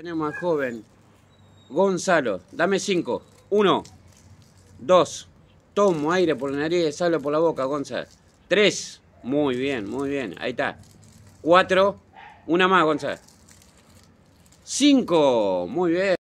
Tenemos al joven Gonzalo. Dame cinco. Uno. Dos. Tomo aire por la nariz, salgo por la boca, Gonzalo. Tres. Muy bien, muy bien. Ahí está. Cuatro. Una más, Gonzalo. Cinco. Muy bien.